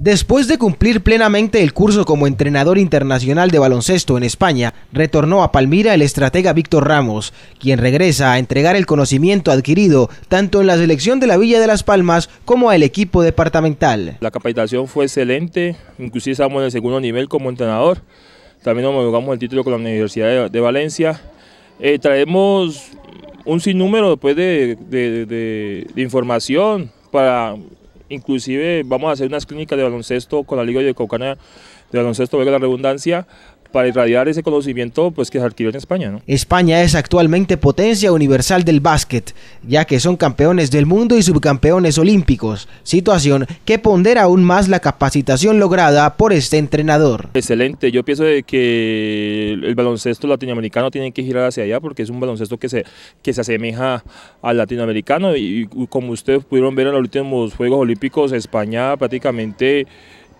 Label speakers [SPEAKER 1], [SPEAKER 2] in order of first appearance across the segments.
[SPEAKER 1] Después de cumplir plenamente el curso como entrenador internacional de baloncesto en España, retornó a Palmira el estratega Víctor Ramos, quien regresa a entregar el conocimiento adquirido tanto en la selección de la Villa de Las Palmas como al equipo departamental.
[SPEAKER 2] La capacitación fue excelente, inclusive estamos en el segundo nivel como entrenador, también nos jugamos el título con la Universidad de, Valencia. Eh, traemos un sinnúmero pues, después de información para Inclusive vamos a hacer unas clínicas de baloncesto con la Liga de Cocana de baloncesto, de la redundancia, para irradiar ese conocimiento pues que se adquirió en España. ¿no?
[SPEAKER 1] España es actualmente potencia universal del básquet, ya que son campeones del mundo y subcampeones olímpicos, situación que pondera aún más la capacitación lograda por este entrenador.
[SPEAKER 2] Excelente, yo pienso de que el baloncesto latinoamericano tiene que girar hacia allá porque es un baloncesto que se, que se asemeja al latinoamericano y, y como ustedes pudieron ver en los últimos Juegos Olímpicos, España prácticamente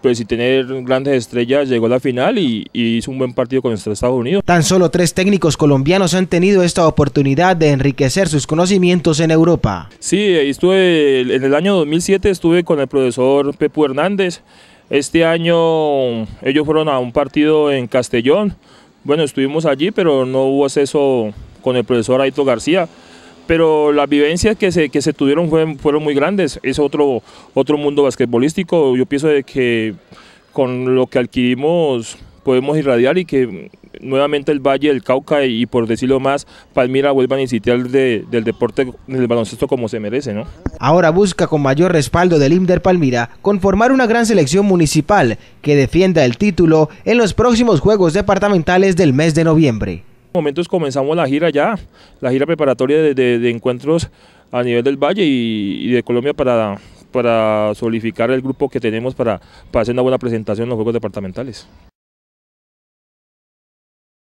[SPEAKER 2] pues sin tener grandes estrellas llegó a la final y, hizo un buen partido con Estados Unidos.
[SPEAKER 1] Tan solo tres técnicos colombianos han tenido esta oportunidad de enriquecer sus conocimientos en Europa.
[SPEAKER 2] Sí, estuve en el año 2007 estuve con el profesor Pepo Hernández. Este año ellos fueron a un partido en Castellón. Bueno, estuvimos allí, pero no hubo acceso con el profesor Aito García pero las vivencias que se, que se tuvieron fueron, muy grandes. Es otro, otro mundo basquetbolístico. Yo pienso de que con lo que adquirimos podemos irradiar y que nuevamente el Valle del Cauca y, por decirlo más, Palmira vuelvan a incitar del deporte del baloncesto como se merece, ¿no?
[SPEAKER 1] Ahora busca con mayor respaldo del IMDER Palmira conformar una gran selección municipal que defienda el título en los próximos Juegos Departamentales del mes de noviembre
[SPEAKER 2] momentos comenzamos la gira ya, la gira preparatoria de, encuentros a nivel del Valle y, de Colombia para, para solidificar el grupo que tenemos para, para hacer una buena presentación en los Juegos Departamentales.